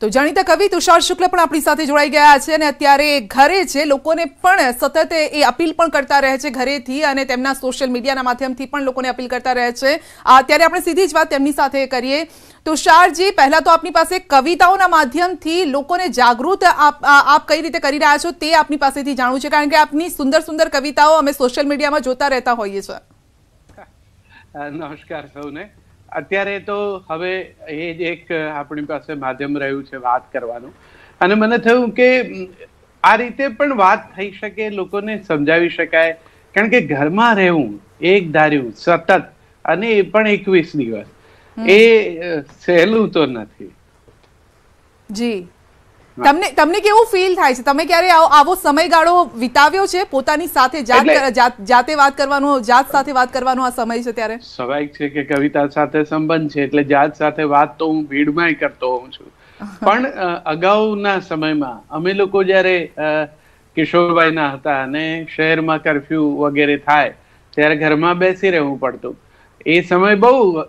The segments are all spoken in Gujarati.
તો જાણીતા કવિ તુષાર શુક્લ પણ આપણી સાથે જોડાઈ ગયા છે અને અત્યારે ઘરે છે લોકોને પણ સતત એ અપીલ પણ કરતા રહે છે ઘરેથી અને તેમના સોશિયલ મીડિયાના માધ્યમથી પણ લોકોને અપીલ કરતા રહે છે અત્યારે આપણે સીધી જ વાત તેમની સાથે કરીએ તુષારજી પહેલાં તો આપની પાસે કવિતાઓના માધ્યમથી લોકોને જાગૃત આપ આપ કઈ રીતે કરી રહ્યા છો તે આપની પાસેથી જાણવું છે કારણ કે આપની સુંદર સુંદર કવિતાઓ અમે સોશિયલ મીડિયામાં જોતા રહેતા હોઈએ છીએ નમસ્કાર સૌને અત્યારે તો હવે એ જ એક આપણી પાસે માધ્યમ રહ્યું છે વાત કરવાનું અને મને થયું કે આ રીતે પણ વાત થઈ શકે લોકોને સમજાવી શકાય કારણ કે ઘરમાં રહેવું એક ધાર્યું સતત અને એ પણ એકવીસ દિવસ એ સહેલું તો નથી જી તમને તમને કેવું ફીલ થાય છે તમે ક્યારે આવો સમયગાળો વિતાવ્યો છે પોતાની સાથે જાત જાતે વાત કરવાનો જાત સાથે વાત કરવાનો આ સમય છે ત્યારે સ્વાભાવિક છે કે કવિતા સાથે સંબંધ છે એટલે જાત સાથે વાત તો હું ભીડમાં કરતો હોઉં છું પણ અગાઉના સમયમાં અમે લોકો જ્યારે કિશોરભાઈના હતા અને શહેરમાં કરફ્યુ વગેરે થાય ત્યારે ઘરમાં બેસી રહેવું પડતું એ સમય બહુ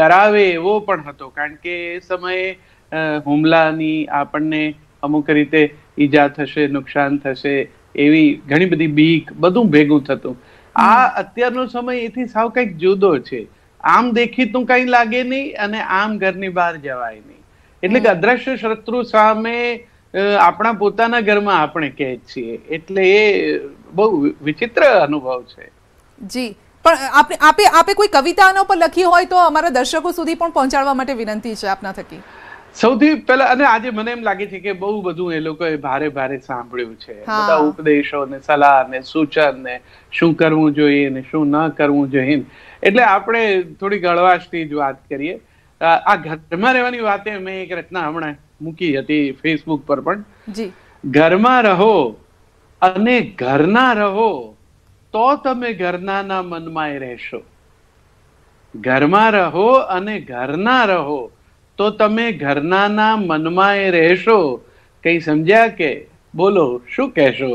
ડરાવે એવો પણ હતો કારણ કે એ સમયે હુમલાની આપણને અમુક રીતે ઈજા થશે નુકસાન થશે એવી ઘણી બધી બીક બધું ભેગું થતું આ અત્યારનો સમય એથી સાવ કંઈક જુદો છે આમ દેખીતું કંઈ લાગે નહીં અને આમ ઘરની બહાર જવાય નહીં એટલે કે અદ્રશ્ય શત્રુ સામે આપણા પોતાના ઘરમાં આપણે કહે છીએ એટલે એ બહુ વિચિત્ર અનુભવ છે જી પણ આપે આપે આપે કોઈ કવિતાનો પર લખી હોય તો અમારા દર્શકો સુધી પણ પહોંચાડવા માટે વિનંતી છે આપના થકી સૌથી પહેલા અને આજે મને એમ લાગે છે કે બહુ બધું એ લોકોએ ભારે ભારે સાંભળ્યું છે બધા ઉપદેશો ને સલાહ ને સૂચન ને શું કરવું જોઈએ ને શું ન કરવું જોઈએ એટલે આપણે થોડી ગળવાશથી જ વાત કરીએ આ ઘરમાં રહેવાની વાતે મેં એક રચના હમણાં મૂકી હતી ફેસબુક પર પણ ઘરમાં રહો અને ઘરના રહો તો તમે ઘરનાના મનમાં રહેશો ઘરમાં રહો અને ઘરના રહો તો તમે ઘરનાના મનમાં એ રહેશો કંઈ સમજ્યા કે બોલો શું કહેશો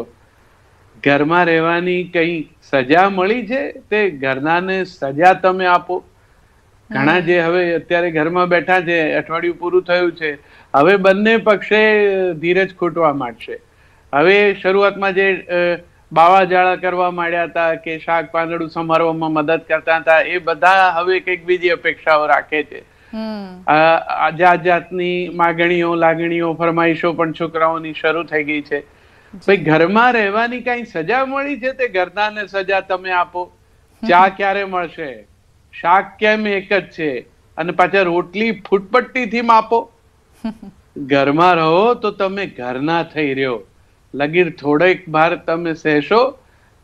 ઘરમાં રહેવાની કંઈ સજા મળી છે તે ઘરનાને સજા તમે આપો ઘણા જે હવે અત્યારે ઘરમાં બેઠા છે અઠવાડિયું પૂરું થયું છે હવે બંને પક્ષે ધીરજ ખૂટવા માંડશે હવે શરૂઆતમાં જે બાવાજાળા કરવા માંડ્યા હતા કે શાક પાંદડું સમારવામાં મદદ કરતા હતા એ બધા હવે કંઈક બીજી અપેક્ષાઓ રાખે છે આ જાત જાતની માગણીઓ લાગણીઓ ફરમાઈશો પણ છોકરાઓની શરૂ થઈ ગઈ છે ભાઈ ઘરમાં રહેવાની કઈ સજા મળી છે તે ઘરનાને સજા તમે આપો ચા ક્યારે મળશે શાક કેમ એક જ છે અને પાછા રોટલી ફૂટપટ્ટી થી માપો ઘરમાં રહો તો તમે ઘરના થઈ રહ્યો લગીર થોડેક ભાર તમે સહેશો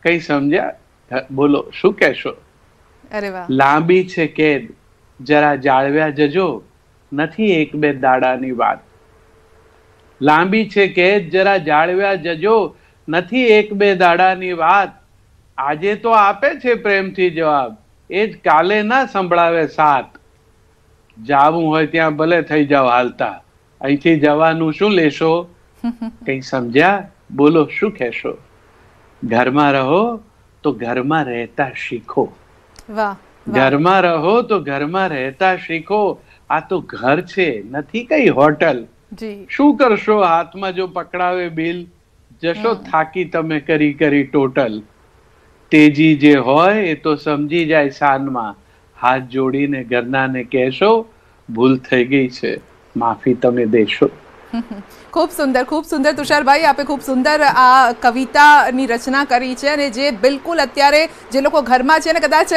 કઈ સમજ્યા બોલો શું કહેશો લાંબી છે કેદ જરા જાળવ્યા જજો નથી એક બે દાડાની વાત લાંબી છે કે જરા જાળવ્યા જજો નથી એક બે દાડાની વાત આજે તો આપે છે પ્રેમથી જવાબ એ જ કાલે ના સંભળાવે સાત જાવું હોય ત્યાં ભલે થઈ જાવ હાલતા અહીંથી જવાનું શું લેશો કઈ સમજ્યા બોલો શું કહેશો ઘરમાં રહો તો ઘરમાં રહેતા શીખો વાહ ઘરમાં રહો તો ઘરમાં રહેતા શીખો આ તો ઘર છે નથી કઈ હોટલ શું કરશો હાથમાં જો પકડાવે બિલ જશો થાકી તમે કરી કરી ટોટલ તેજી જે હોય એ તો સમજી જાય સાનમાં હાથ જોડીને ઘરનાને કહેશો ભૂલ થઈ ગઈ છે માફી તમે દેશો ખૂબ સુંદર ખૂબ સુંદર તુષારભાઈ આપે ખૂબ સુંદર આ કવિતાની રચના કરી છે અને જે બિલકુલ અત્યારે જે લોકો ઘરમાં છે ને કદાચ